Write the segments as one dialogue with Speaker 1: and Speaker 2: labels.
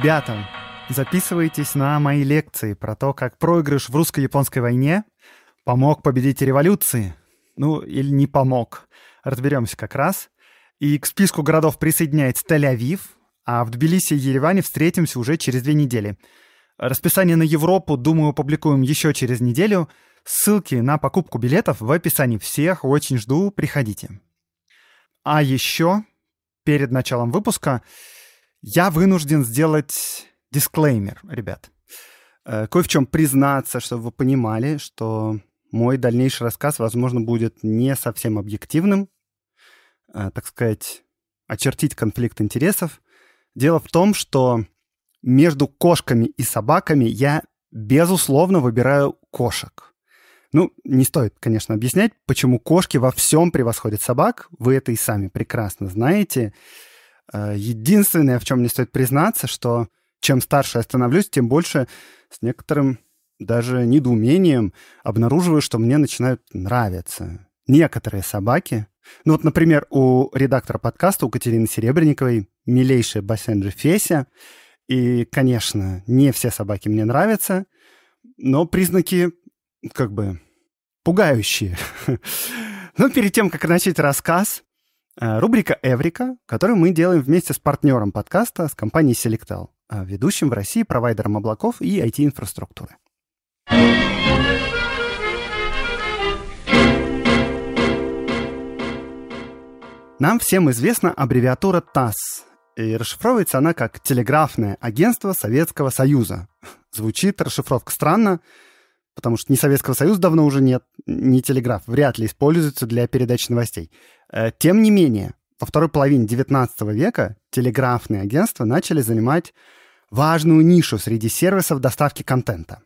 Speaker 1: Ребята, записывайтесь на мои лекции про то, как проигрыш в русско-японской войне помог победить революции. Ну, или не помог. Разберемся как раз. И к списку городов присоединяется Тель-Авив, а в Тбилиси и Ереване встретимся уже через две недели. Расписание на Европу, думаю, опубликуем еще через неделю. Ссылки на покупку билетов в описании всех. Очень жду, приходите. А еще перед началом выпуска я вынужден сделать дисклеймер, ребят. Э, кое в чем признаться, чтобы вы понимали, что мой дальнейший рассказ, возможно, будет не совсем объективным, э, так сказать, очертить конфликт интересов. Дело в том, что между кошками и собаками я, безусловно, выбираю кошек. Ну, не стоит, конечно, объяснять, почему кошки во всем превосходят собак. Вы это и сами прекрасно знаете. Э, единственное, в чем мне стоит признаться, что чем старше я становлюсь, тем больше с некоторым даже недоумением обнаруживаю, что мне начинают нравиться некоторые собаки. Ну вот, например, у редактора подкаста, у Катерины Серебренниковой, милейшая Басенджи Феся. И, конечно, не все собаки мне нравятся, но признаки как бы пугающие. Но перед тем, как начать рассказ, Э, рубрика «Эврика», которую мы делаем вместе с партнером подкаста, с компанией Selectel, э, ведущим в России провайдером облаков и IT-инфраструктуры. Нам всем известна аббревиатура ТАСС, и расшифровывается она как «Телеграфное агентство Советского Союза». Звучит расшифровка странно, потому что ни Советского Союза давно уже нет, ни телеграф вряд ли используется для передачи новостей. Э, тем не менее, во второй половине XIX века телеграфные агентства начали занимать важную нишу среди сервисов доставки контента.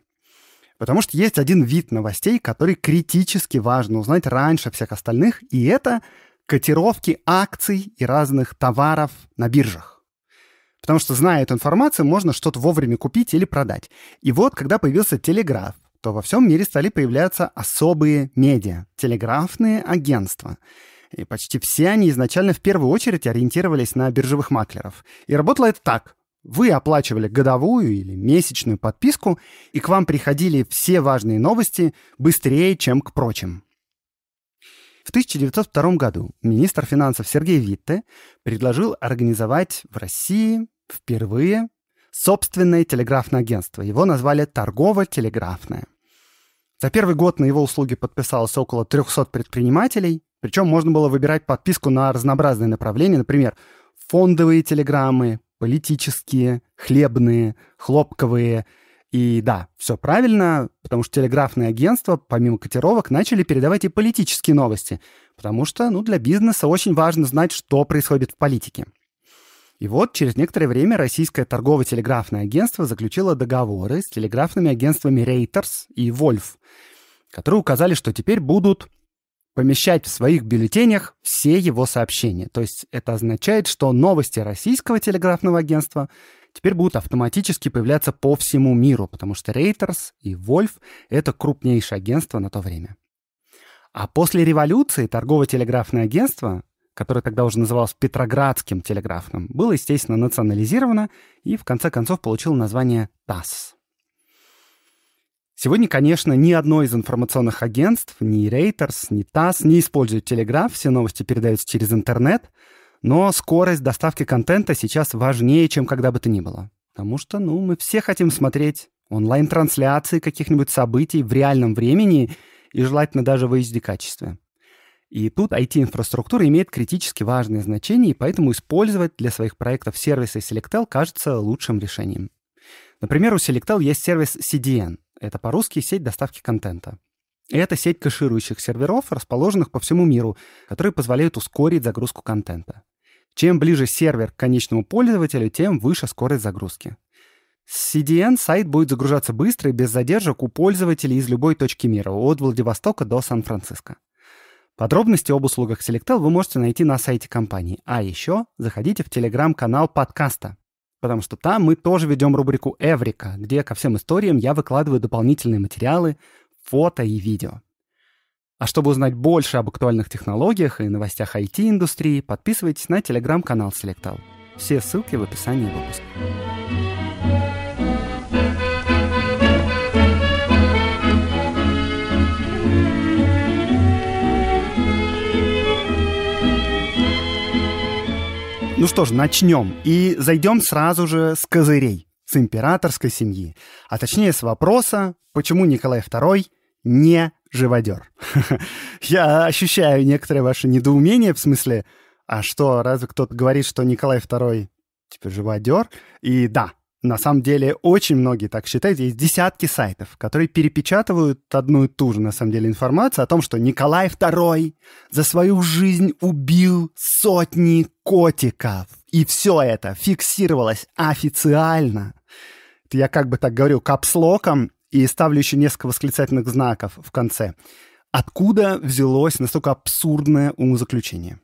Speaker 1: Потому что есть один вид новостей, который критически важно узнать раньше всех остальных, и это котировки акций и разных товаров на биржах. Потому что, зная эту информацию, можно что-то вовремя купить или продать. И вот, когда появился телеграф, то во всем мире стали появляться особые медиа, телеграфные агентства — и почти все они изначально в первую очередь ориентировались на биржевых маклеров. И работало это так. Вы оплачивали годовую или месячную подписку, и к вам приходили все важные новости быстрее, чем к прочим. В 1902 году министр финансов Сергей Витте предложил организовать в России впервые собственное телеграфное агентство. Его назвали «Торгово-телеграфное». За первый год на его услуги подписалось около 300 предпринимателей, причем можно было выбирать подписку на разнообразные направления, например, фондовые телеграммы, политические, хлебные, хлопковые. И да, все правильно, потому что телеграфные агентства, помимо котировок, начали передавать и политические новости, потому что ну, для бизнеса очень важно знать, что происходит в политике. И вот через некоторое время российское торгово-телеграфное агентство заключило договоры с телеграфными агентствами Reuters и Wolf, которые указали, что теперь будут помещать в своих бюллетенях все его сообщения. То есть это означает, что новости российского телеграфного агентства теперь будут автоматически появляться по всему миру, потому что Reuters и Wolf — это крупнейшее агентство на то время. А после революции торговое телеграфное агентство, которое тогда уже называлось Петроградским телеграфным, было, естественно, национализировано и, в конце концов, получило название ТАСС. Сегодня, конечно, ни одно из информационных агентств, ни Reuters, ни TASS не используют Телеграф, все новости передаются через интернет, но скорость доставки контента сейчас важнее, чем когда бы то ни было. Потому что, ну, мы все хотим смотреть онлайн-трансляции каких-нибудь событий в реальном времени и желательно даже в HD-качестве. И тут IT-инфраструктура имеет критически важное значение, и поэтому использовать для своих проектов сервисы Selectel кажется лучшим решением. Например, у Selectel есть сервис CDN — это по-русски сеть доставки контента. И это сеть кэширующих серверов, расположенных по всему миру, которые позволяют ускорить загрузку контента. Чем ближе сервер к конечному пользователю, тем выше скорость загрузки. С CDN сайт будет загружаться быстро и без задержек у пользователей из любой точки мира, от Владивостока до Сан-Франциско. Подробности об услугах Selectel вы можете найти на сайте компании. А еще заходите в телеграм-канал подкаста – потому что там мы тоже ведем рубрику «Эврика», где ко всем историям я выкладываю дополнительные материалы, фото и видео. А чтобы узнать больше об актуальных технологиях и новостях IT-индустрии, подписывайтесь на телеграм-канал Selectal. Все ссылки в описании выпуска. Ну что ж, начнем. И зайдем сразу же с козырей, с императорской семьи. А точнее с вопроса, почему Николай II не живодер. Я ощущаю некоторое ваше недоумение в смысле, а что, разве кто-то говорит, что Николай II теперь живодер? И да, на самом деле, очень многие так считают. Есть десятки сайтов, которые перепечатывают одну и ту же, на самом деле, информацию о том, что Николай II за свою жизнь убил сотни котиков. И все это фиксировалось официально. Это я как бы так говорю капслоком и ставлю еще несколько восклицательных знаков в конце. Откуда взялось настолько абсурдное умозаключение?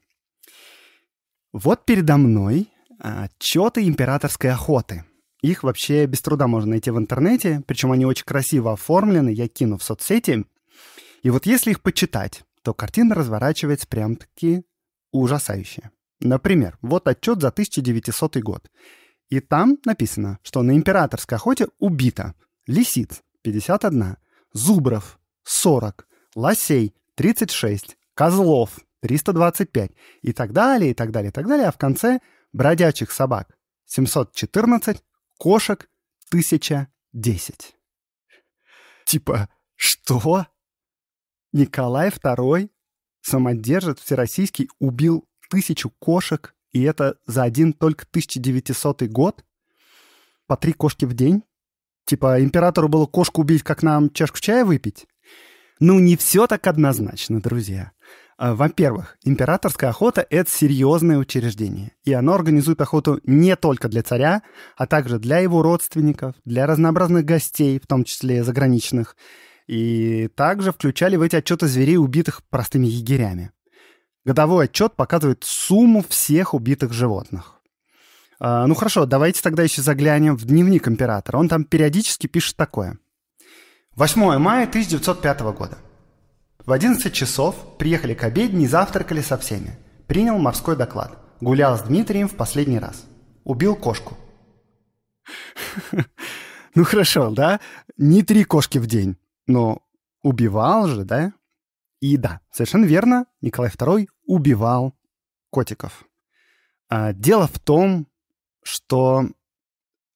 Speaker 1: Вот передо мной а, отчеты императорской охоты – их вообще без труда можно найти в интернете, причем они очень красиво оформлены, я кину в соцсети. И вот если их почитать, то картина разворачивается прям-таки ужасающе. Например, вот отчет за 1900 год. И там написано, что на императорской охоте убито лисиц 51, зубров 40, лосей 36, козлов 325 и так далее, и так далее, и так далее. А в конце бродячих собак 714, Кошек 1010. Типа, что? Николай II, самодержец всероссийский, убил тысячу кошек, и это за один только 1900 год, по три кошки в день. Типа, императору было кошку убить, как нам чашку чая выпить? Ну, не все так однозначно, друзья. А, во-первых, императорская охота — это серьезное учреждение, и оно организует охоту не только для царя, а также для его родственников, для разнообразных гостей, в том числе заграничных, и также включали в эти отчеты зверей, убитых простыми егерями. Годовой отчет показывает сумму всех убитых животных. А, ну хорошо, давайте тогда еще заглянем в дневник императора. Он там периодически пишет такое. 8 мая 1905 года. В 11 часов приехали к обедне и завтракали со всеми. Принял морской доклад. Гулял с Дмитрием в последний раз. Убил кошку. Ну хорошо, да? Не три кошки в день, но убивал же, да? И да, совершенно верно, Николай II убивал котиков. А дело в том, что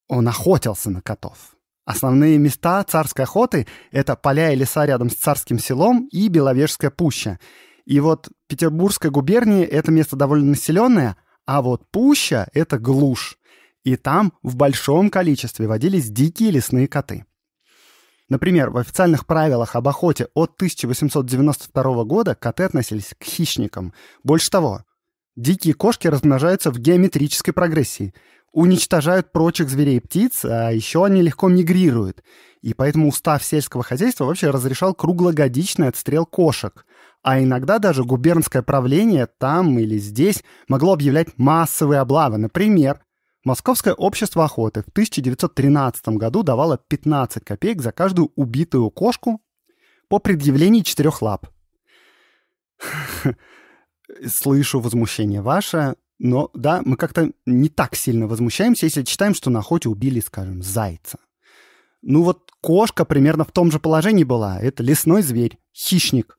Speaker 1: он охотился на котов. Основные места царской охоты — это поля и леса рядом с царским селом и Беловежская пуща. И вот Петербургская губерния — это место довольно населенное, а вот пуща — это глушь. И там в большом количестве водились дикие лесные коты. Например, в официальных правилах об охоте от 1892 года коты относились к хищникам. Больше того, дикие кошки размножаются в геометрической прогрессии — уничтожают прочих зверей и птиц, а еще они легко мигрируют. И поэтому устав сельского хозяйства вообще разрешал круглогодичный отстрел кошек. А иногда даже губернское правление там или здесь могло объявлять массовые облавы. Например, Московское общество охоты в 1913 году давало 15 копеек за каждую убитую кошку по предъявлении четырех лап. Слышу возмущение ваше, но да, мы как-то не так сильно возмущаемся, если читаем, что на охоте убили, скажем, зайца. Ну вот кошка примерно в том же положении была. Это лесной зверь, хищник.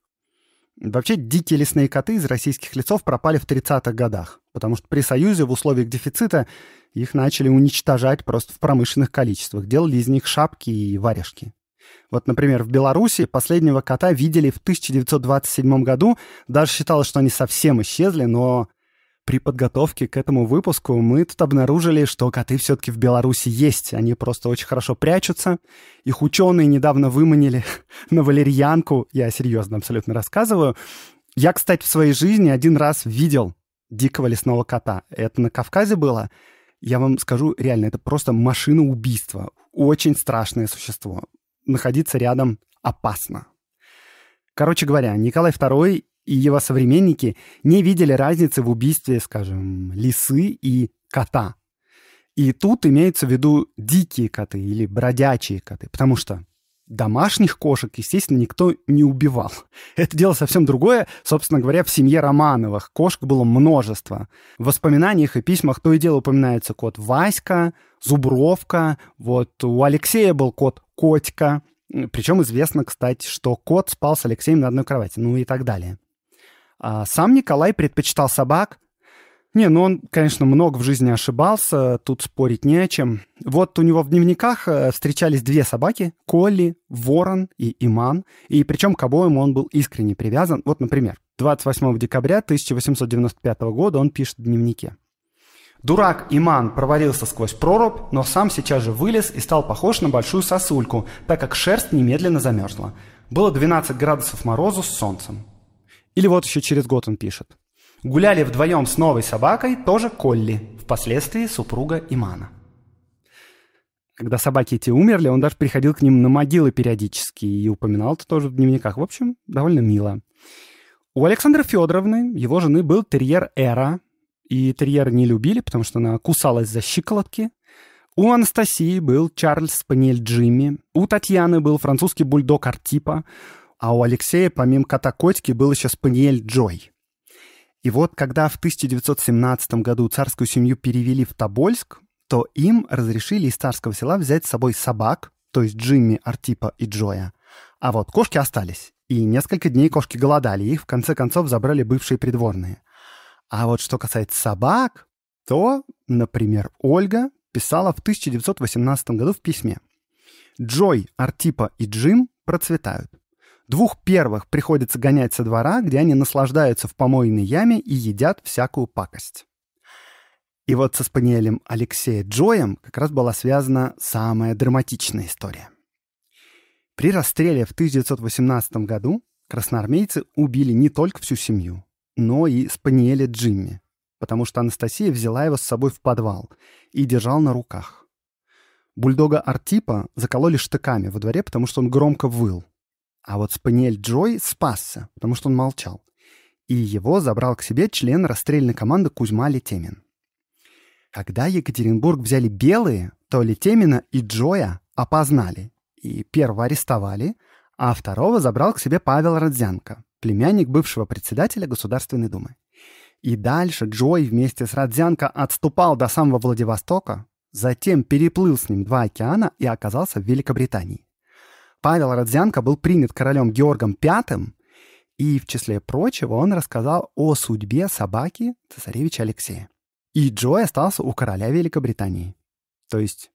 Speaker 1: Вообще, дикие лесные коты из российских лесов пропали в 30-х годах, потому что при Союзе в условиях дефицита их начали уничтожать просто в промышленных количествах. Делали из них шапки и варежки. Вот, например, в Беларуси последнего кота видели в 1927 году. Даже считалось, что они совсем исчезли, но при подготовке к этому выпуску мы тут обнаружили, что коты все-таки в Беларуси есть. Они просто очень хорошо прячутся. Их ученые недавно выманили на валерьянку. Я серьезно абсолютно рассказываю. Я, кстати, в своей жизни один раз видел дикого лесного кота. Это на Кавказе было. Я вам скажу, реально, это просто машина убийства. Очень страшное существо. Находиться рядом опасно. Короче говоря, Николай II и его современники не видели разницы в убийстве, скажем, лисы и кота. И тут имеются в виду дикие коты или бродячие коты, потому что домашних кошек, естественно, никто не убивал. Это дело совсем другое. Собственно говоря, в семье Романовых кошек было множество. В воспоминаниях и письмах то и дело упоминается кот Васька, Зубровка. Вот у Алексея был кот Котька. Причем известно, кстати, что кот спал с Алексеем на одной кровати, ну и так далее. А сам Николай предпочитал собак. Не, ну он, конечно, много в жизни ошибался, тут спорить не о чем. Вот у него в дневниках э, встречались две собаки – Колли, Ворон и Иман. И причем к обоим он был искренне привязан. Вот, например, 28 декабря 1895 года он пишет в дневнике. Дурак Иман провалился сквозь прорубь, но сам сейчас же вылез и стал похож на большую сосульку, так как шерсть немедленно замерзла. Было 12 градусов морозу с солнцем. Или вот еще через год он пишет. Гуляли вдвоем с новой собакой, тоже Колли, впоследствии супруга Имана. Когда собаки эти умерли, он даже приходил к ним на могилы периодически и упоминал это тоже в дневниках. В общем, довольно мило. У Александры Федоровны, его жены, был терьер Эра. И терьер не любили, потому что она кусалась за щиколотки. У Анастасии был Чарльз Спаниель Джимми. У Татьяны был французский бульдог Артипа а у Алексея помимо кота-котики был еще спаниель Джой. И вот когда в 1917 году царскую семью перевели в Тобольск, то им разрешили из царского села взять с собой собак, то есть Джимми, Артипа и Джоя. А вот кошки остались. И несколько дней кошки голодали, их в конце концов забрали бывшие придворные. А вот что касается собак, то, например, Ольга писала в 1918 году в письме. Джой, Артипа и Джим процветают. Двух первых приходится гонять со двора, где они наслаждаются в помойной яме и едят всякую пакость. И вот со спаниелем Алексея Джоем как раз была связана самая драматичная история. При расстреле в 1918 году красноармейцы убили не только всю семью, но и спаниеля Джимми, потому что Анастасия взяла его с собой в подвал и держал на руках. Бульдога Артипа закололи штыками во дворе, потому что он громко выл. А вот Спаниель Джой спасся, потому что он молчал. И его забрал к себе член расстрельной команды Кузьма Летемин. Когда Екатеринбург взяли белые, то Летемина и Джоя опознали. И первого арестовали, а второго забрал к себе Павел Родзянко, племянник бывшего председателя Государственной Думы. И дальше Джой вместе с Родзянко отступал до самого Владивостока, затем переплыл с ним два океана и оказался в Великобритании. Павел Родзянко был принят королем Георгом V, и, в числе прочего, он рассказал о судьбе собаки цесаревича Алексея. И Джой остался у короля Великобритании. То есть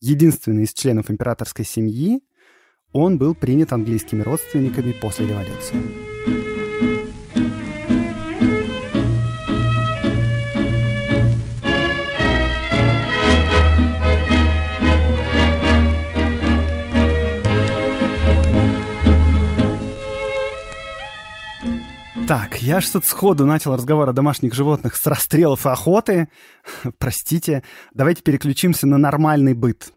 Speaker 1: единственный из членов императорской семьи, он был принят английскими родственниками после революции. Так, я что-то сходу начал разговор о домашних животных с расстрелов и охоты. Простите. Давайте переключимся на нормальный быт.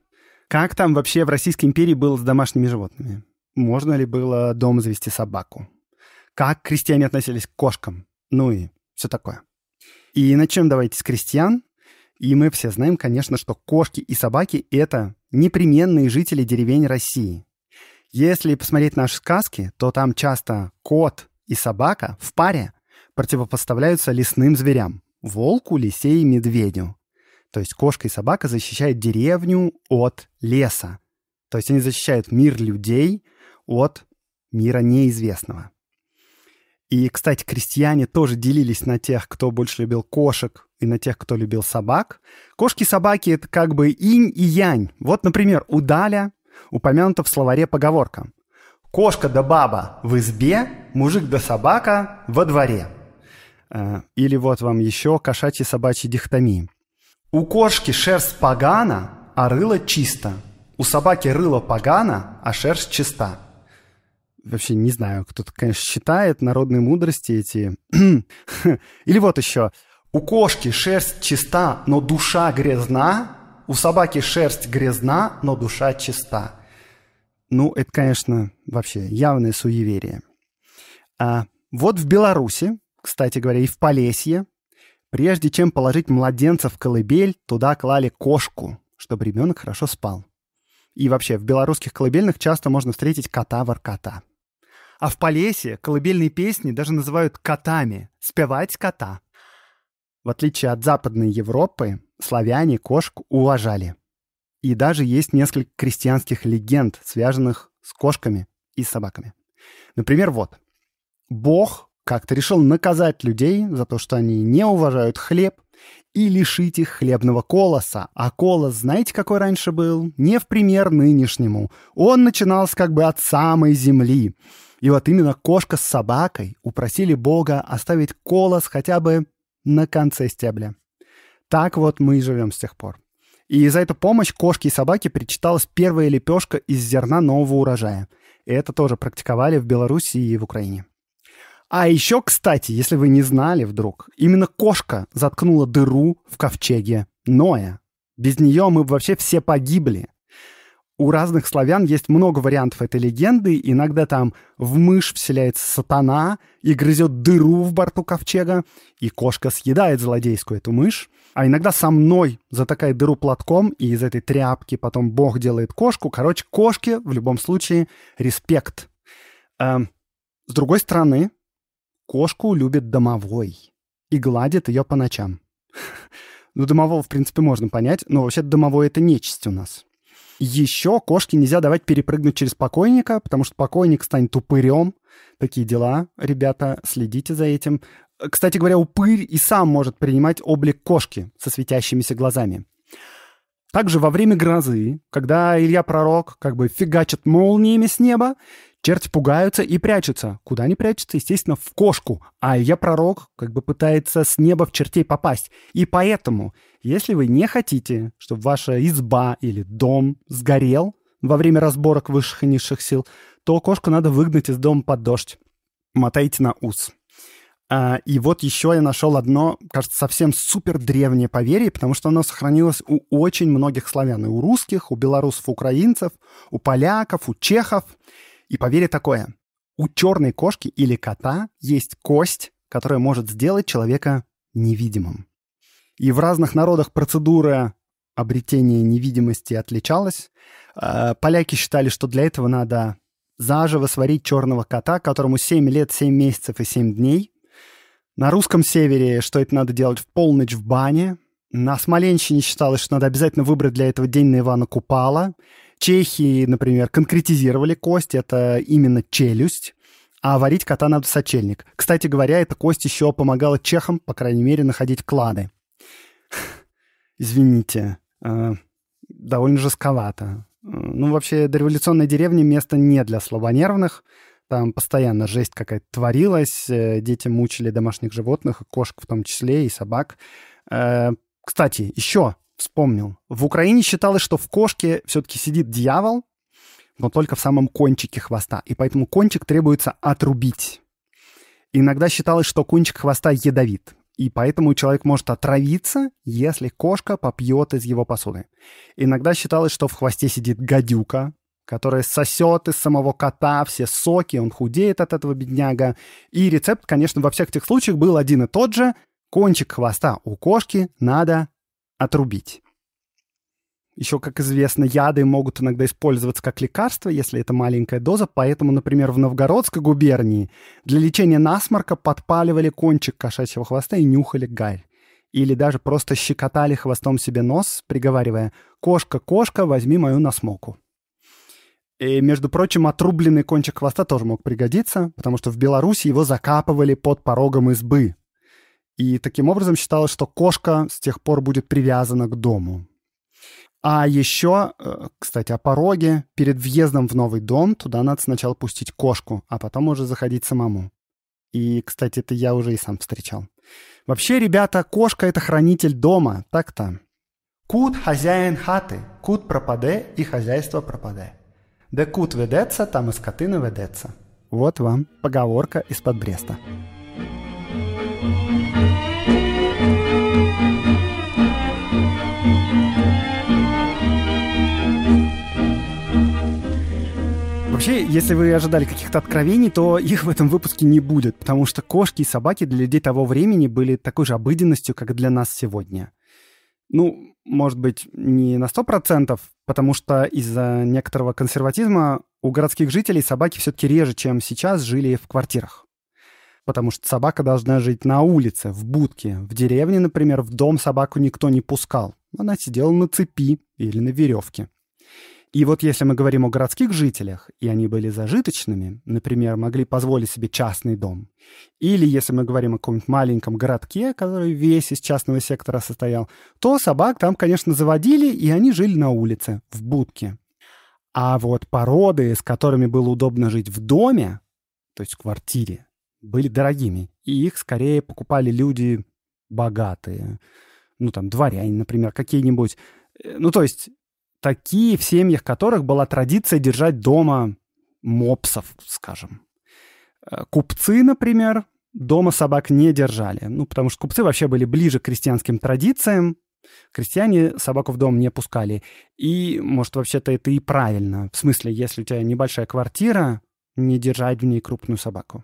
Speaker 1: Как там вообще в Российской империи было с домашними животными? Можно ли было дом завести собаку? Как крестьяне относились к кошкам? Ну и все такое. И начнем давайте с крестьян. И мы все знаем, конечно, что кошки и собаки — это непременные жители деревень России. Если посмотреть наши сказки, то там часто кот, и собака в паре противопоставляются лесным зверям – волку, лисе и медведю. То есть кошка и собака защищают деревню от леса. То есть они защищают мир людей от мира неизвестного. И, кстати, крестьяне тоже делились на тех, кто больше любил кошек, и на тех, кто любил собак. Кошки и собаки — это как бы инь и янь. Вот, например, удаля упомянута в словаре поговорка – Кошка да баба в избе, мужик да собака во дворе. Э, или вот вам еще кошачьи собачьи дихтомии. У кошки шерсть погана, а рыло чисто. У собаки рыло погано, а шерсть чиста. Вообще не знаю, кто-то, конечно, считает народные мудрости эти. Или вот еще. У кошки шерсть чиста, но душа грязна. У собаки шерсть грязна, но душа чиста. Ну, это, конечно, вообще явное суеверие. А вот в Беларуси, кстати говоря, и в Полесье, прежде чем положить младенца в колыбель, туда клали кошку, чтобы ребенок хорошо спал. И вообще, в белорусских колыбельных часто можно встретить кота-воркота. А в Полесье колыбельные песни даже называют котами, спевать кота. В отличие от Западной Европы, славяне кошку уважали – и даже есть несколько крестьянских легенд, связанных с кошками и собаками. Например, вот. Бог как-то решил наказать людей за то, что они не уважают хлеб, и лишить их хлебного колоса. А колос, знаете, какой раньше был? Не в пример нынешнему. Он начинался как бы от самой земли. И вот именно кошка с собакой упросили Бога оставить колос хотя бы на конце стебля. Так вот мы и живем с тех пор. И за эту помощь кошке и собаке причиталась первая лепешка из зерна нового урожая. И это тоже практиковали в Беларуси и в Украине. А еще, кстати, если вы не знали вдруг, именно кошка заткнула дыру в ковчеге Ноя. Без нее мы бы вообще все погибли у разных славян есть много вариантов этой легенды. Иногда там в мышь вселяется сатана и грызет дыру в борту ковчега, и кошка съедает злодейскую эту мышь. А иногда со мной затакает дыру платком, и из этой тряпки потом бог делает кошку. Короче, кошки в любом случае респект. Эм, с другой стороны, кошку любит домовой и гладит ее по ночам. Ну, домового, в принципе, можно понять, но вообще домовой — это нечисть у нас. Еще кошке нельзя давать перепрыгнуть через покойника, потому что покойник станет упырем. Такие дела, ребята, следите за этим. Кстати говоря, упырь и сам может принимать облик кошки со светящимися глазами. Также во время грозы, когда Илья Пророк как бы фигачит молниями с неба, Черти пугаются и прячутся. Куда они прячутся? Естественно, в кошку. А я пророк как бы пытается с неба в чертей попасть. И поэтому, если вы не хотите, чтобы ваша изба или дом сгорел во время разборок высших и низших сил, то кошку надо выгнать из дома под дождь. Мотайте на ус. А, и вот еще я нашел одно, кажется, совсем супер древнее поверье, потому что оно сохранилось у очень многих славян. И у русских, у белорусов, украинцев, у поляков, у чехов. И поверье такое, у черной кошки или кота есть кость, которая может сделать человека невидимым. И в разных народах процедура обретения невидимости отличалась. А, поляки считали, что для этого надо заживо сварить черного кота, которому 7 лет, 7 месяцев и 7 дней. На русском севере, что это надо делать в полночь в бане. На Смоленщине считалось, что надо обязательно выбрать для этого день на Ивана Купала. Чехи, например, конкретизировали кость, это именно челюсть, а варить кота надо в сочельник. Кстати говоря, эта кость еще помогала чехам, по крайней мере, находить клады. Извините, э, довольно жестковато. Э, ну, вообще, дореволюционная деревня — место не для слабонервных. Там постоянно жесть какая-то творилась, э, дети мучили домашних животных, кошек в том числе, и собак. Кстати, еще Вспомнил. В Украине считалось, что в кошке все-таки сидит дьявол, но только в самом кончике хвоста, и поэтому кончик требуется отрубить. Иногда считалось, что кончик хвоста ядовит, и поэтому человек может отравиться, если кошка попьет из его посуды. Иногда считалось, что в хвосте сидит гадюка, которая сосет из самого кота все соки, он худеет от этого бедняга. И рецепт, конечно, во всех этих случаях был один и тот же. Кончик хвоста у кошки надо отрубить. Еще, как известно, яды могут иногда использоваться как лекарство, если это маленькая доза, поэтому, например, в Новгородской губернии для лечения насморка подпаливали кончик кошачьего хвоста и нюхали гарь. Или даже просто щекотали хвостом себе нос, приговаривая «Кошка, кошка, возьми мою насмоку». И, между прочим, отрубленный кончик хвоста тоже мог пригодиться, потому что в Беларуси его закапывали под порогом избы, и таким образом считалось, что кошка с тех пор будет привязана к дому. А еще, э, кстати, о пороге. Перед въездом в новый дом туда надо сначала пустить кошку, а потом уже заходить самому. И, кстати, это я уже и сам встречал. Вообще, ребята, кошка — это хранитель дома, так-то. Кут хозяин хаты, кут пропаде и хозяйство пропаде. Де кут ведется, там и скоты наведется. Вот вам поговорка из-под Бреста. thank you Вообще, если вы ожидали каких-то откровений, то их в этом выпуске не будет, потому что кошки и собаки для людей того времени были такой же обыденностью, как для нас сегодня. Ну, может быть, не на 100%, потому что из-за некоторого консерватизма у городских жителей собаки все-таки реже, чем сейчас, жили в квартирах. Потому что собака должна жить на улице, в будке. В деревне, например, в дом собаку никто не пускал. Она сидела на цепи или на веревке. И вот если мы говорим о городских жителях, и они были зажиточными, например, могли позволить себе частный дом, или если мы говорим о каком-нибудь маленьком городке, который весь из частного сектора состоял, то собак там, конечно, заводили, и они жили на улице, в будке. А вот породы, с которыми было удобно жить в доме, то есть в квартире, были дорогими, и их скорее покупали люди богатые, ну, там, дворяне, например, какие-нибудь. Э, ну, то есть такие, в семьях которых была традиция держать дома мопсов, скажем. Э, купцы, например, дома собак не держали. Ну, потому что купцы вообще были ближе к крестьянским традициям. Крестьяне собаку в дом не пускали. И, может, вообще-то это и правильно. В смысле, если у тебя небольшая квартира, не держать в ней крупную собаку.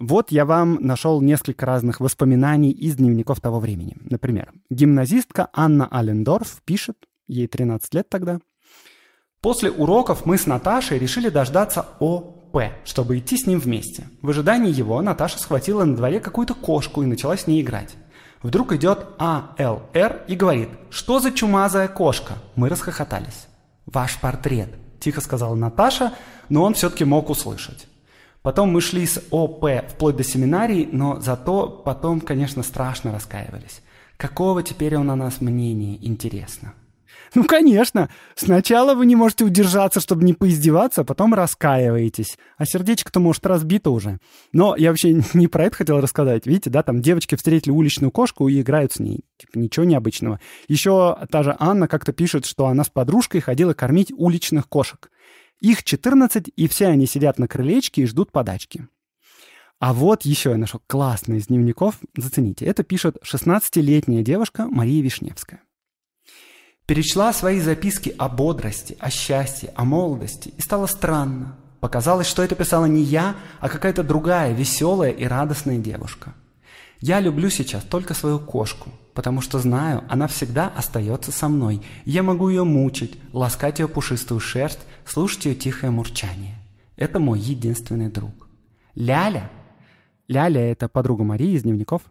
Speaker 1: Вот я вам нашел несколько разных воспоминаний из дневников того времени. Например, гимназистка Анна Аллендорф пишет, ей 13 лет тогда, После уроков мы с Наташей решили дождаться ОП, чтобы идти с ним вместе. В ожидании его Наташа схватила на дворе какую-то кошку и начала с ней играть. Вдруг идет АЛР и говорит «Что за чумазая кошка?» Мы расхохотались. «Ваш портрет», – тихо сказала Наташа, но он все-таки мог услышать. Потом мы шли с ОП вплоть до семинарии, но зато потом, конечно, страшно раскаивались. Какого теперь он о нас мнения, интересно? Ну, конечно. Сначала вы не можете удержаться, чтобы не поиздеваться, а потом раскаиваетесь. А сердечко-то, может, разбито уже. Но я вообще не про это хотел рассказать. Видите, да, там девочки встретили уличную кошку и играют с ней. Типа, ничего необычного. Еще та же Анна как-то пишет, что она с подружкой ходила кормить уличных кошек. Их 14, и все они сидят на крылечке и ждут подачки. А вот еще я нашел классный из дневников. Зацените, это пишет 16-летняя девушка Мария Вишневская. Перечла свои записки о бодрости, о счастье, о молодости, и стало странно. Показалось, что это писала не я, а какая-то другая, веселая и радостная девушка – я люблю сейчас только свою кошку, потому что знаю, она всегда остается со мной. Я могу ее мучить, ласкать ее пушистую шерсть, слушать ее тихое мурчание. Это мой единственный друг. Ляля. Ляля – это подруга Марии из дневников.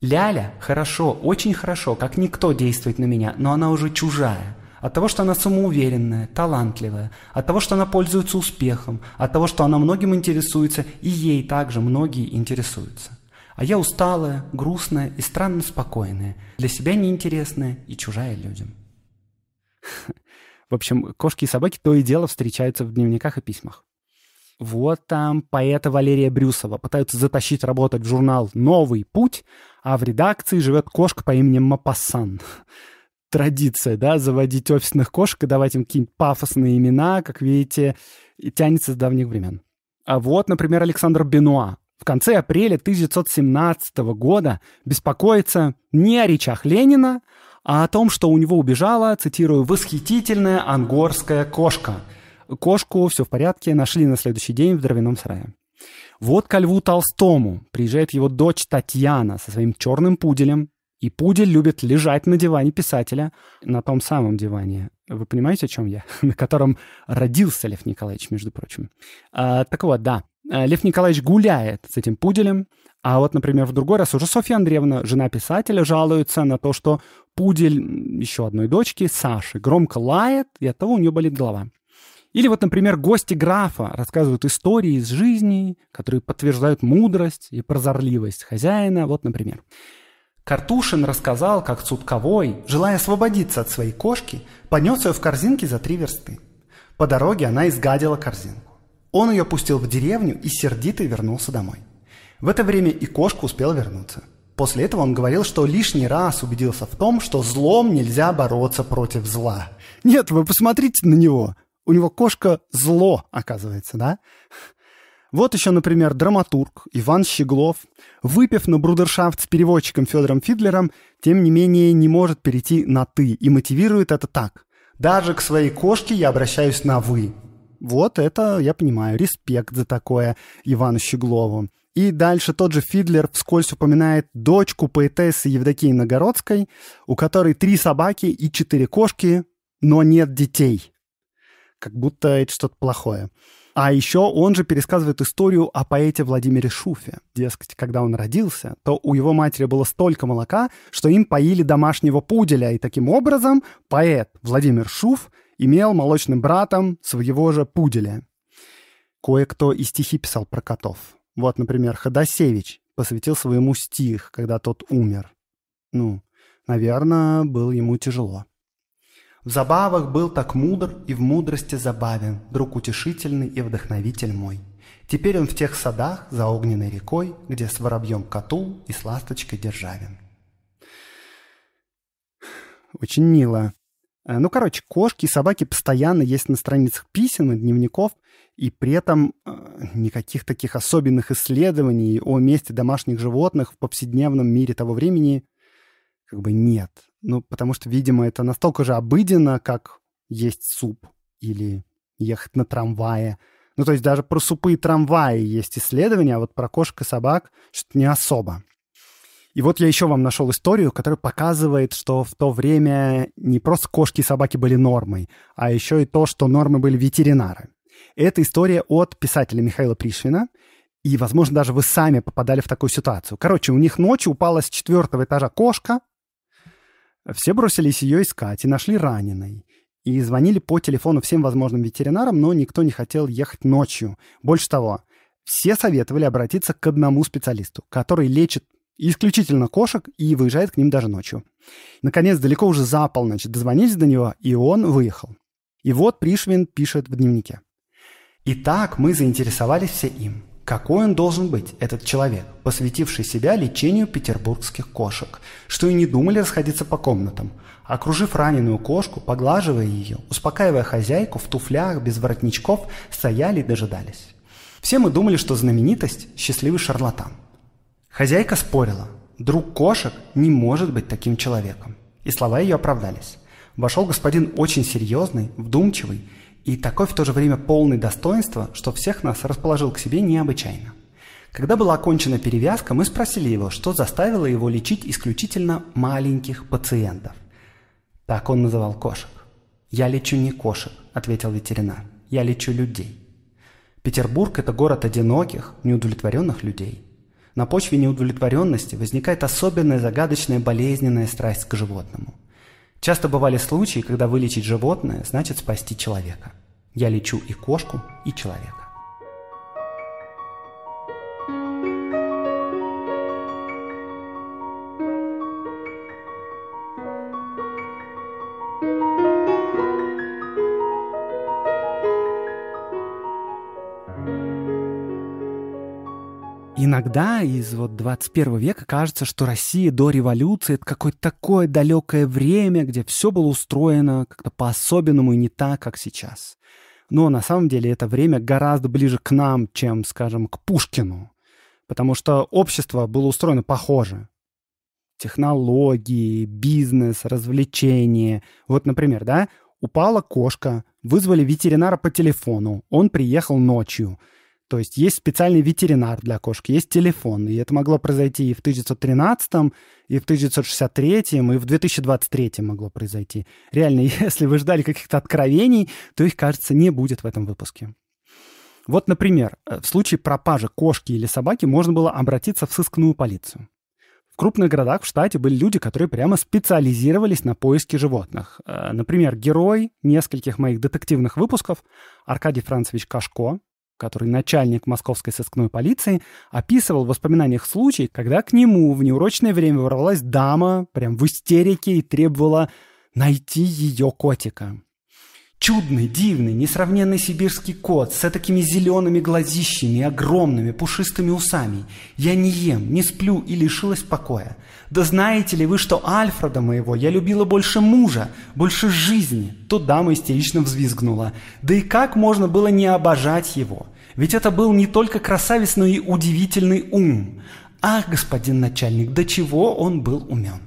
Speaker 1: Ляля хорошо, очень хорошо, как никто действует на меня, но она уже чужая. От того, что она самоуверенная, талантливая, от того, что она пользуется успехом, от того, что она многим интересуется, и ей также многие интересуются. А я усталая, грустная и странно спокойная, для себя неинтересная и чужая людям. В общем, кошки и собаки то и дело встречаются в дневниках и письмах. Вот там поэта Валерия Брюсова пытаются затащить работать в журнал «Новый путь», а в редакции живет кошка по имени Мапассан. Традиция, да, заводить офисных кошек и давать им какие-нибудь пафосные имена, как видите, тянется с давних времен. А вот, например, Александр Бенуа. В конце апреля 1917 года беспокоится не о речах Ленина, а о том, что у него убежала, цитирую, «восхитительная ангорская кошка». Кошку, все в порядке, нашли на следующий день в дровяном сарае. Вот ко льву Толстому приезжает его дочь Татьяна со своим черным пуделем, и пудель любит лежать на диване писателя, на том самом диване. Вы понимаете, о чем я? на котором родился Лев Николаевич, между прочим. А, так вот, да. Э, Лев Николаевич гуляет с этим пуделем, а вот, например, в другой раз уже Софья Андреевна, жена писателя, жалуется на то, что пудель еще одной дочки, Саши, громко лает, и от того у нее болит голова. Или вот, например, гости графа рассказывают истории из жизни, которые подтверждают мудрость и прозорливость хозяина. Вот, например. Картушин рассказал, как Цутковой, желая освободиться от своей кошки, понес ее в корзинке за три версты. По дороге она изгадила корзинку. Он ее пустил в деревню и сердито вернулся домой. В это время и кошка успела вернуться. После этого он говорил, что лишний раз убедился в том, что злом нельзя бороться против зла. Нет, вы посмотрите на него. У него кошка зло, оказывается, да? Вот еще, например, драматург Иван Щеглов, выпив на брудершафт с переводчиком Федором Фидлером, тем не менее не может перейти на «ты» и мотивирует это так. «Даже к своей кошке я обращаюсь на «вы». Вот это, я понимаю, респект за такое Ивану Щеглову. И дальше тот же Фидлер вскользь упоминает дочку поэтессы Евдокии Нагородской, у которой три собаки и четыре кошки, но нет детей. Как будто это что-то плохое. А еще он же пересказывает историю о поэте Владимире Шуфе. Дескать, когда он родился, то у его матери было столько молока, что им поили домашнего пуделя, и таким образом поэт Владимир Шуф – имел молочным братом своего же пуделя. Кое-кто и стихи писал про котов. Вот, например, Ходосевич посвятил своему стих, когда тот умер. Ну, наверное, было ему тяжело. В забавах был так мудр и в мудрости забавен, друг утешительный и вдохновитель мой. Теперь он в тех садах за огненной рекой, где с воробьем котул и с ласточкой державин. Очень мило. Э, ну, короче, кошки и собаки постоянно есть на страницах писем и дневников, и при этом э, никаких таких особенных исследований о месте домашних животных в повседневном мире того времени как бы нет. Ну, потому что, видимо, это настолько же обыденно, как есть суп или ехать на трамвае. Ну, то есть даже про супы и трамваи есть исследования, а вот про кошек и собак что-то не особо. И вот я еще вам нашел историю, которая показывает, что в то время не просто кошки и собаки были нормой, а еще и то, что нормы были ветеринары. Это история от писателя Михаила Пришвина, и, возможно, даже вы сами попадали в такую ситуацию. Короче, у них ночью упала с четвертого этажа кошка, все бросились ее искать и нашли раненой. И звонили по телефону всем возможным ветеринарам, но никто не хотел ехать ночью. Больше того, все советовали обратиться к одному специалисту, который лечит исключительно кошек и выезжает к ним даже ночью. Наконец, далеко уже за полночь дозвонились до него, и он выехал. И вот Пришвин пишет в дневнике. «Итак, мы заинтересовались все им. Какой он должен быть, этот человек, посвятивший себя лечению петербургских кошек, что и не думали расходиться по комнатам. Окружив раненую кошку, поглаживая ее, успокаивая хозяйку, в туфлях, без воротничков, стояли и дожидались. Все мы думали, что знаменитость – счастливый шарлатан – Хозяйка спорила. Друг кошек не может быть таким человеком. И слова ее оправдались. Вошел господин очень серьезный, вдумчивый и такой в то же время полный достоинства, что всех нас расположил к себе необычайно. Когда была окончена перевязка, мы спросили его, что заставило его лечить исключительно маленьких пациентов. Так он называл кошек. «Я лечу не кошек», – ответил ветеринар. «Я лечу людей». Петербург – это город одиноких, неудовлетворенных людей. На почве неудовлетворенности возникает особенная загадочная болезненная страсть к животному. Часто бывали случаи, когда вылечить животное значит спасти человека. Я лечу и кошку, и человека. иногда из вот 21 века кажется, что Россия до революции — это какое-то такое далекое время, где все было устроено как-то по-особенному и не так, как сейчас. Но на самом деле это время гораздо ближе к нам, чем, скажем, к Пушкину. Потому что общество было устроено похоже. Технологии, бизнес, развлечения. Вот, например, да, упала кошка, вызвали ветеринара по телефону, он приехал ночью — то есть есть специальный ветеринар для кошки, есть телефон. И это могло произойти и в 1913, и в 1963, и в 2023 могло произойти. Реально, если вы ждали каких-то откровений, то их, кажется, не будет в этом выпуске. Вот, например, э, в случае пропажи кошки или собаки можно было обратиться в сыскную полицию. В крупных городах в штате были люди, которые прямо специализировались на поиске животных. Э, например, герой нескольких моих детективных выпусков Аркадий Францевич Кашко, который начальник московской сыскной полиции, описывал в воспоминаниях случай, когда к нему в неурочное время ворвалась дама, прям в истерике, и требовала найти ее котика. Чудный, дивный, несравненный сибирский кот с такими зелеными глазищами и огромными пушистыми усами. Я не ем, не сплю и лишилась покоя. Да знаете ли вы, что Альфреда моего я любила больше мужа, больше жизни? Тут дама истерично взвизгнула. Да и как можно было не обожать его? Ведь это был не только красавец, но и удивительный ум. Ах, господин начальник, до чего он был умен.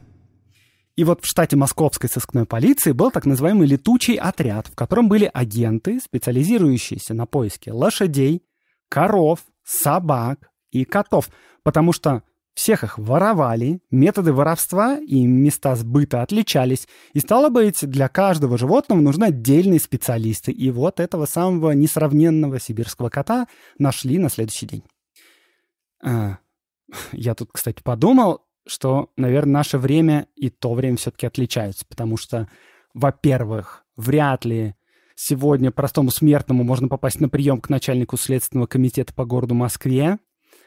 Speaker 1: И вот в штате московской сыскной полиции был так называемый летучий отряд, в котором были агенты, специализирующиеся на поиске лошадей, коров, собак и котов, потому что всех их воровали, методы воровства и места сбыта отличались, и стало быть, для каждого животного нужны отдельные специалисты, и вот этого самого несравненного сибирского кота нашли на следующий день. А, я тут, кстати, подумал, что, наверное, наше время и то время все-таки отличаются, потому что, во-первых, вряд ли сегодня простому смертному можно попасть на прием к начальнику Следственного комитета по городу Москве,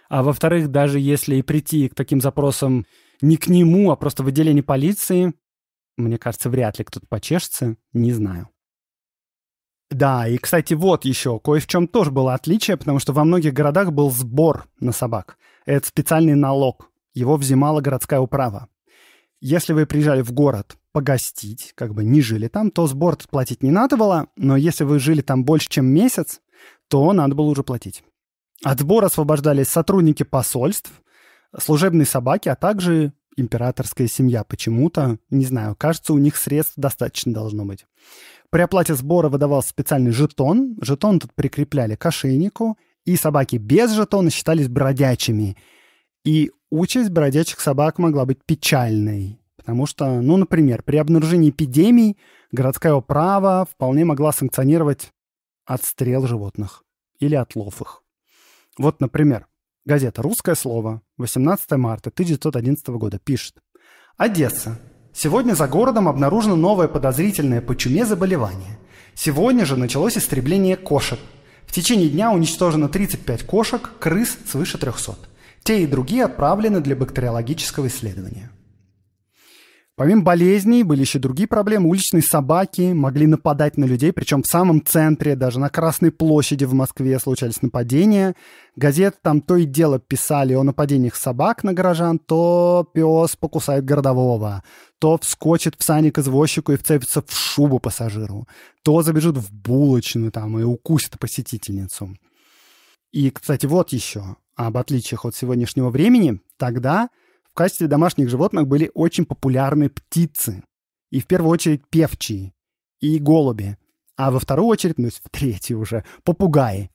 Speaker 1: а во-вторых, даже если и прийти к таким запросам не к нему, а просто в отделение полиции, мне кажется, вряд ли кто-то почешется, не знаю. Да, и, кстати, вот еще, кое в чем тоже было отличие, потому что во многих городах был сбор на собак. Это специальный налог, его взимала городская управа. Если вы приезжали в город погостить, как бы не жили там, то сбор платить не надо было, но если вы жили там больше, чем месяц, то надо было уже платить. От сбора освобождались сотрудники посольств, служебные собаки, а также императорская семья почему-то. Не знаю, кажется, у них средств достаточно должно быть. При оплате сбора выдавался специальный жетон. Жетон тут прикрепляли к ошейнику, и собаки без жетона считались бродячими – и участь бродячих собак могла быть печальной. Потому что, ну, например, при обнаружении эпидемий городское право вполне могла санкционировать отстрел животных или отлов их. Вот, например, газета «Русское слово» 18 марта 1911 года пишет. Одесса. Сегодня за городом обнаружено новое подозрительное по чуме заболевание. Сегодня же началось истребление кошек. В течение дня уничтожено 35 кошек, крыс свыше 300. Те и другие отправлены для бактериологического исследования. Помимо болезней были еще другие проблемы. Уличные собаки могли нападать на людей, причем в самом центре, даже на Красной площади в Москве случались нападения. Газеты там то и дело писали о нападениях собак на горожан, то пес покусает городового, то вскочит в сани к извозчику и вцепится в шубу пассажиру, то забежит в булочную там и укусит посетительницу. И, кстати, вот еще об отличиях от сегодняшнего времени, тогда в качестве домашних животных были очень популярны птицы. И в первую очередь певчие и голуби. А во вторую очередь, ну, в третью уже, попугаи.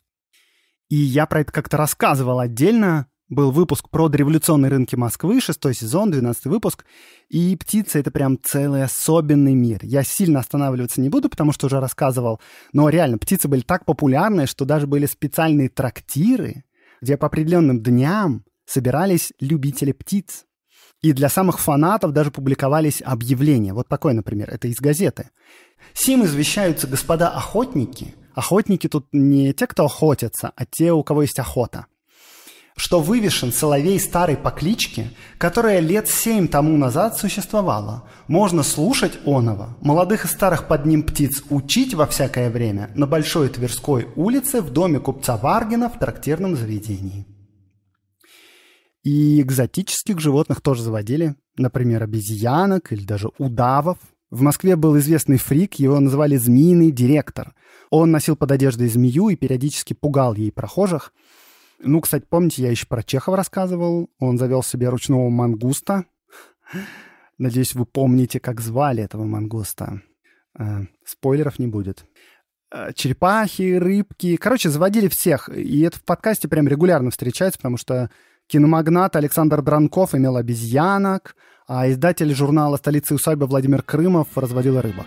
Speaker 1: И я про это как-то рассказывал отдельно. Был выпуск про дореволюционные рынки Москвы, шестой сезон, двенадцатый выпуск. И птицы — это прям целый особенный мир. Я сильно останавливаться не буду, потому что уже рассказывал. Но реально, птицы были так популярны, что даже были специальные трактиры, где по определенным дням собирались любители птиц. И для самых фанатов даже публиковались объявления. Вот такое, например, это из газеты. Сим извещаются господа охотники. Охотники тут не те, кто охотятся, а те, у кого есть охота что вывешен соловей старой по кличке, которая лет семь тому назад существовала. Можно слушать оного, молодых и старых под ним птиц учить во всякое время на Большой Тверской улице в доме купца Варгина в трактирном заведении. И экзотических животных тоже заводили, например, обезьянок или даже удавов. В Москве был известный фрик, его называли «змеиный директор». Он носил под одеждой змею и периодически пугал ей прохожих – ну, кстати, помните, я еще про Чехова рассказывал. Он завел себе ручного мангуста. Надеюсь, вы помните, как звали этого мангуста. Э, спойлеров не будет. Э, черепахи, рыбки. Короче, заводили всех. И это в подкасте прям регулярно встречается, потому что киномагнат Александр Дранков имел обезьянок, а издатель журнала «Столица усадьба» Владимир Крымов разводил рыбок.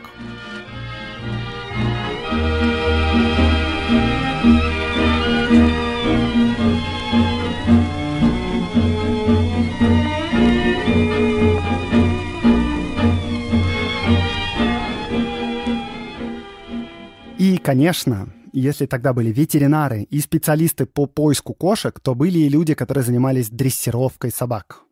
Speaker 1: конечно, если тогда были ветеринары и специалисты по поиску кошек, то были и люди, которые занимались дрессировкой собак.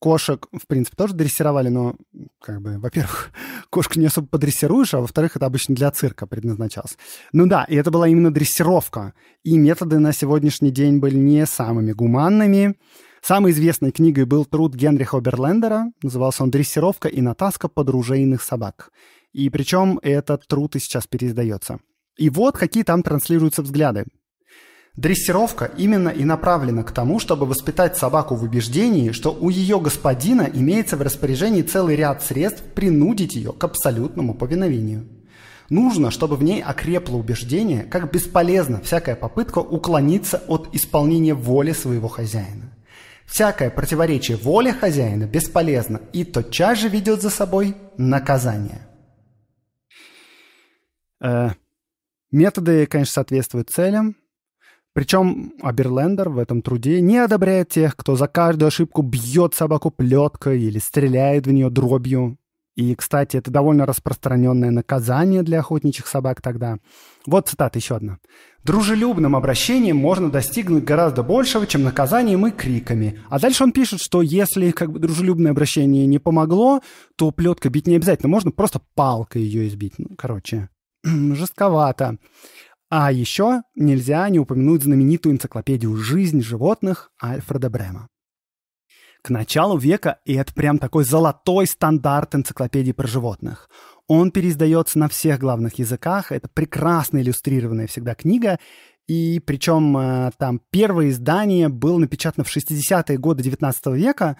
Speaker 1: Кошек, в принципе, тоже дрессировали, но, как бы, во-первых, кошку не особо подрессируешь, а во-вторых, это обычно для цирка предназначалось. Ну да, и это была именно дрессировка. И методы на сегодняшний день были не самыми гуманными. Самой известной книгой был труд Генриха Оберлендера, назывался он «Дрессировка и натаска подружейных собак». И причем этот труд и сейчас переиздается. И вот какие там транслируются взгляды. Дрессировка именно и направлена к тому, чтобы воспитать собаку в убеждении, что у ее господина имеется в распоряжении целый ряд средств принудить ее к абсолютному повиновению. Нужно, чтобы в ней окрепло убеждение, как бесполезна всякая попытка уклониться от исполнения воли своего хозяина. Всякое противоречие воле хозяина бесполезно и тотчас же ведет за собой наказание. Э, методы, конечно, соответствуют целям. Причем Аберлендер в этом труде не одобряет тех, кто за каждую ошибку бьет собаку плеткой или стреляет в нее дробью. И, кстати, это довольно распространенное наказание для охотничьих собак тогда. Вот цитата еще одна. «Дружелюбным обращением можно достигнуть гораздо большего, чем наказанием и криками». А дальше он пишет, что если как бы дружелюбное обращение не помогло, то плеткой бить не обязательно, можно просто палкой ее избить. Ну, короче, жестковато. А еще нельзя не упомянуть знаменитую энциклопедию «Жизнь животных» Альфреда Брема. К началу века, и это прям такой золотой стандарт энциклопедии про животных. Он переиздается на всех главных языках, это прекрасно иллюстрированная всегда книга, и причем э, там первое издание было напечатано в 60-е годы 19 века,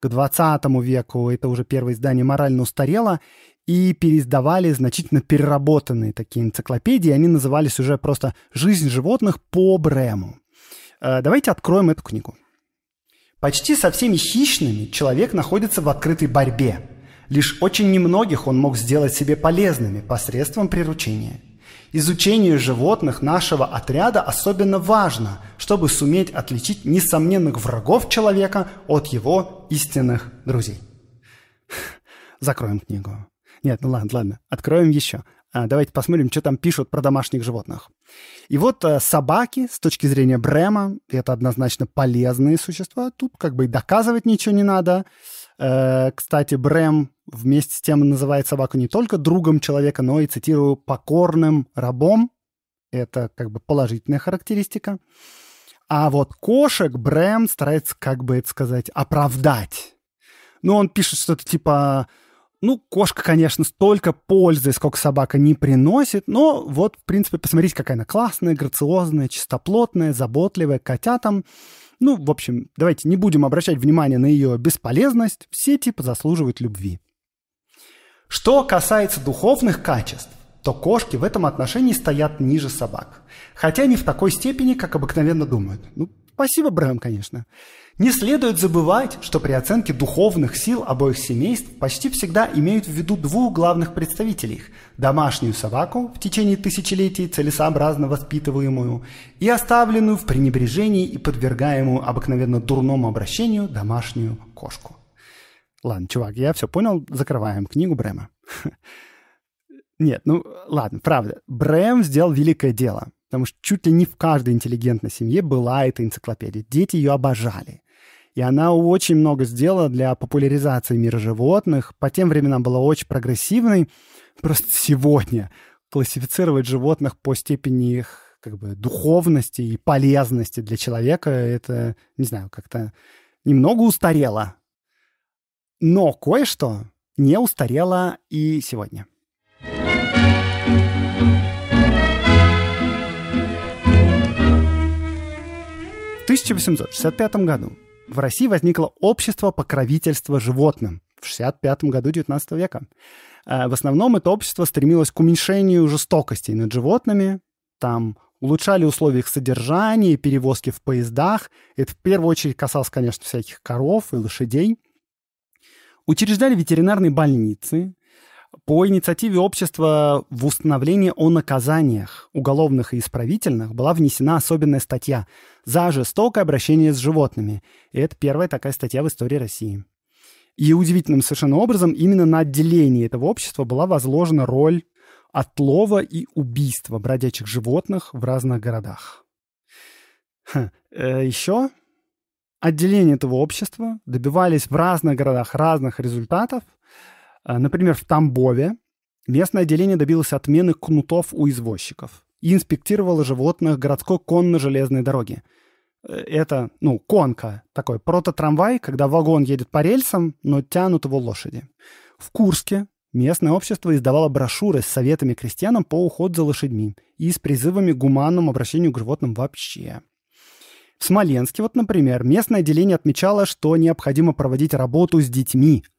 Speaker 1: к 20 веку это уже первое издание морально устарело, и переиздавали значительно переработанные такие энциклопедии. Они назывались уже просто «Жизнь животных по Брему». Э, давайте откроем эту книгу. Почти со всеми хищными человек находится в открытой борьбе. Лишь очень немногих он мог сделать себе полезными посредством приручения. Изучению животных нашего отряда особенно важно, чтобы суметь отличить несомненных врагов человека от его истинных друзей. Закроем книгу. Нет, ну ладно, ладно. Откроем еще. А, давайте посмотрим, что там пишут про домашних животных. И вот э, собаки, с точки зрения Брема, это однозначно полезные существа. Тут как бы и доказывать ничего не надо. Э, кстати, Брем вместе с тем называет собаку не только другом человека, но и, цитирую, покорным рабом. Это как бы положительная характеристика. А вот кошек Брем старается, как бы это сказать, оправдать. Ну, он пишет что-то типа ну, кошка, конечно, столько пользы, сколько собака не приносит, но вот, в принципе, посмотрите, какая она классная, грациозная, чистоплотная, заботливая, котятам. Ну, в общем, давайте не будем обращать внимание на ее бесполезность, все типы заслуживают любви. Что касается духовных качеств, то кошки в этом отношении стоят ниже собак. Хотя не в такой степени, как обыкновенно думают. Ну, спасибо, Брэм, конечно. Не следует забывать, что при оценке духовных сил обоих семейств почти всегда имеют в виду двух главных представителей их – домашнюю собаку, в течение тысячелетий целесообразно воспитываемую, и оставленную в пренебрежении и подвергаемую обыкновенно дурному обращению домашнюю кошку. Ладно, чувак, я все понял, закрываем книгу Брема. Нет, ну ладно, правда, Брэм сделал великое дело, потому что чуть ли не в каждой интеллигентной семье была эта энциклопедия. Дети ее обожали. И она очень много сделала для популяризации мира животных. По тем временам была очень прогрессивной. Просто сегодня классифицировать животных по степени их как бы духовности и полезности для человека, это, не знаю, как-то немного устарело. Но кое-что не устарело и сегодня. В 1865 году в России возникло общество покровительства животным в 65 году 19 века. Э, в основном это общество стремилось к уменьшению жестокостей над животными, там улучшали условия их содержания, и перевозки в поездах. Это в первую очередь касалось, конечно, всяких коров и лошадей. Учреждали ветеринарные больницы, по инициативе общества в установлении о наказаниях уголовных и исправительных была внесена особенная статья «За жестокое обращение с животными». И это первая такая статья в истории России. И удивительным совершенно образом именно на отделении этого общества была возложена роль отлова и убийства бродячих животных в разных городах. Ха. Хм, э, еще отделение этого общества добивались в разных городах разных результатов – а, например, в Тамбове местное отделение добилось отмены кнутов у извозчиков и инспектировало животных городской конно-железной дороги. Э, это, ну, конка, такой прототрамвай, когда вагон едет по рельсам, но тянут его лошади. В Курске местное общество издавало брошюры с советами крестьянам по уходу за лошадьми и с призывами к гуманному обращению к животным вообще. В Смоленске, вот, например, местное отделение отмечало, что необходимо проводить работу с детьми –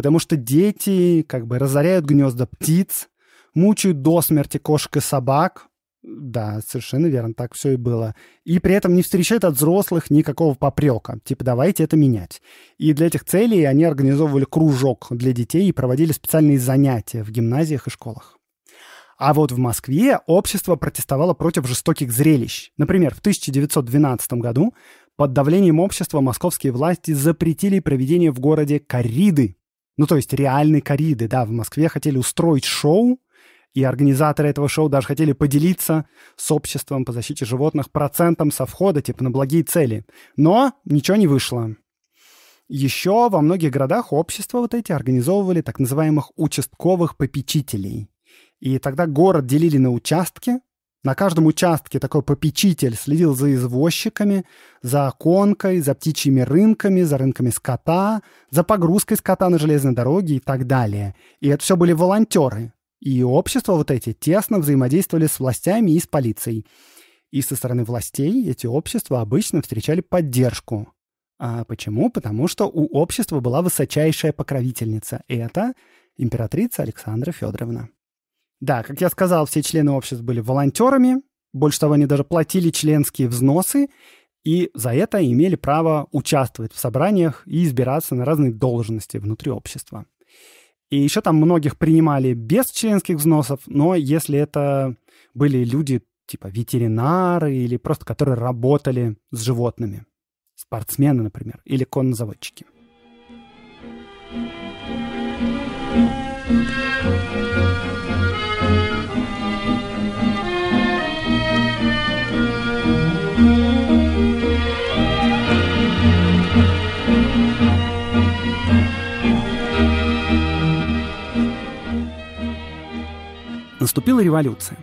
Speaker 1: Потому что дети как бы разоряют гнезда птиц, мучают до смерти кошек и собак. Да, совершенно верно, так все и было. И при этом не встречают от взрослых никакого попрека. Типа, давайте это менять. И для этих целей они организовывали кружок для детей и проводили специальные занятия в гимназиях и школах. А вот в Москве общество протестовало против жестоких зрелищ. Например, в 1912 году под давлением общества московские власти запретили проведение в городе корриды, ну, то есть реальные кориды, да, в Москве хотели устроить шоу, и организаторы этого шоу даже хотели поделиться с обществом по защите животных процентом со входа, типа на благие цели. Но ничего не вышло. Еще во многих городах общество вот эти организовывали так называемых участковых попечителей. И тогда город делили на участки, на каждом участке такой попечитель следил за извозчиками, за оконкой, за птичьими рынками, за рынками скота, за погрузкой скота на железной дороге и так далее. И это все были волонтеры. И общества вот эти тесно взаимодействовали с властями и с полицией. И со стороны властей эти общества обычно встречали поддержку. А почему? Потому что у общества была высочайшая покровительница. Это императрица Александра Федоровна. Да, как я сказал, все члены общества были волонтерами, больше того, они даже платили членские взносы, и за это имели право участвовать в собраниях и избираться на разные должности внутри общества. И еще там многих принимали без членских взносов, но если это были люди типа ветеринары или просто которые работали с животными, спортсмены, например, или коннозаводчики. thank you Наступила революция.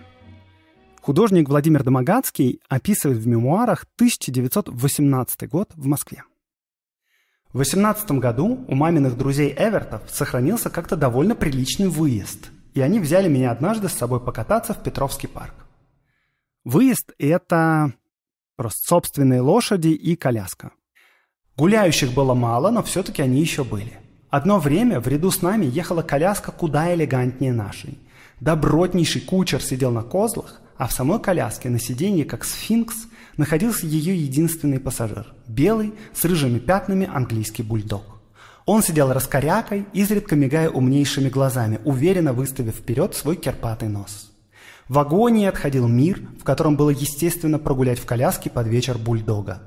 Speaker 1: Художник Владимир Домогацкий описывает в мемуарах 1918 год в Москве. В 18 году у маминых друзей Эвертов сохранился как-то довольно приличный выезд, и они взяли меня однажды с собой покататься в Петровский парк. Выезд – это просто собственные лошади и коляска. Гуляющих было мало, но все-таки они еще были. Одно время в ряду с нами ехала коляска куда элегантнее нашей – Добротнейший кучер сидел на козлах, а в самой коляске на сиденье, как сфинкс, находился ее единственный пассажир – белый, с рыжими пятнами английский бульдог. Он сидел раскорякой, изредка мигая умнейшими глазами, уверенно выставив вперед свой керпатый нос. В агонии отходил мир, в котором было естественно прогулять в коляске под вечер бульдога.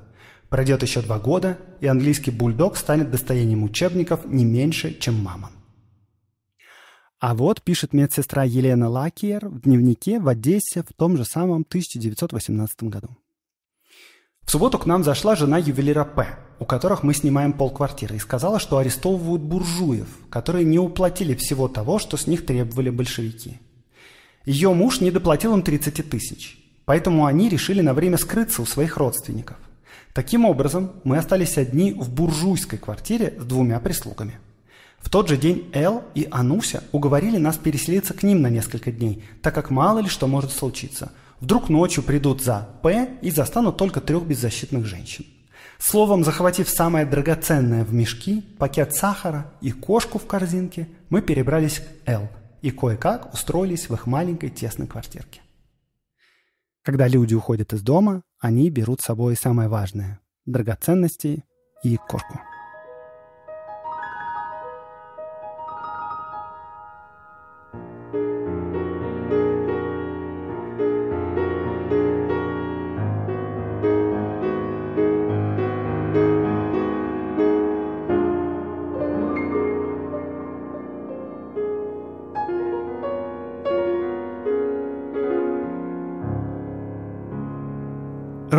Speaker 1: Пройдет еще два года, и английский бульдог станет достоянием учебников не меньше, чем мамонт. А вот пишет медсестра Елена Лакиер в дневнике в Одессе в том же самом 1918 году. В субботу к нам зашла жена ювелира П, у которых мы снимаем полквартиры, и сказала, что арестовывают буржуев, которые не уплатили всего того, что с них требовали большевики. Ее муж не доплатил им 30 тысяч, поэтому они решили на время скрыться у своих родственников. Таким образом, мы остались одни в буржуйской квартире с двумя прислугами – в тот же день Эл и Ануся уговорили нас переселиться к ним на несколько дней, так как мало ли что может случиться. Вдруг ночью придут за П и застанут только трех беззащитных женщин. Словом, захватив самое драгоценное в мешки, пакет сахара и кошку в корзинке, мы перебрались к Эл и кое-как устроились в их маленькой тесной квартирке. Когда люди уходят из дома, они берут с собой самое важное – драгоценности и кошку.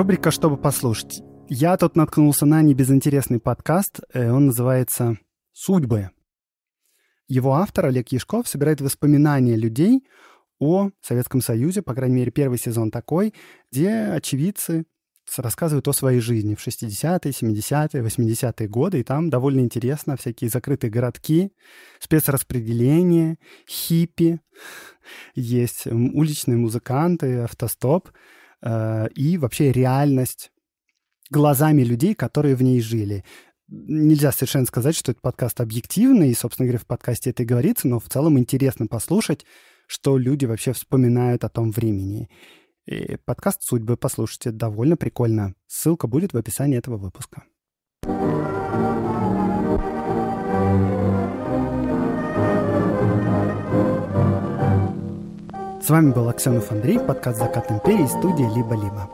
Speaker 1: Рубрика «Чтобы послушать». Я тут наткнулся на небезынтересный подкаст. Э, он называется «Судьбы». Его автор Олег Яшков собирает воспоминания людей о Советском Союзе, по крайней мере, первый сезон такой, где очевидцы рассказывают о своей жизни в 60-е, 70-е, 80-е годы, и там довольно интересно всякие закрытые городки, спецраспределение, хиппи, есть уличные музыканты, автостоп — Э, и вообще реальность глазами людей, которые в ней жили. Нельзя совершенно сказать, что этот подкаст объективный, и, собственно говоря, в подкасте это и говорится, но в целом интересно послушать, что люди вообще вспоминают о том времени. И подкаст «Судьбы» послушайте, довольно прикольно. Ссылка будет в описании этого выпуска. С вами был Аксенов Андрей, подкаст «Закат империи» студия «Либо-либо».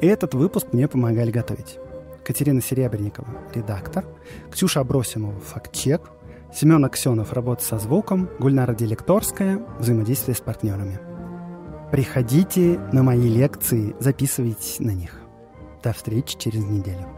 Speaker 1: И этот выпуск мне помогали готовить. Катерина Серебренникова, редактор, Ксюша Абросимова, фактчек, Семен Аксенов, работа со звуком, Гульнара Делекторская, взаимодействие с партнерами. Приходите на мои лекции, записывайтесь на них. До встречи через неделю.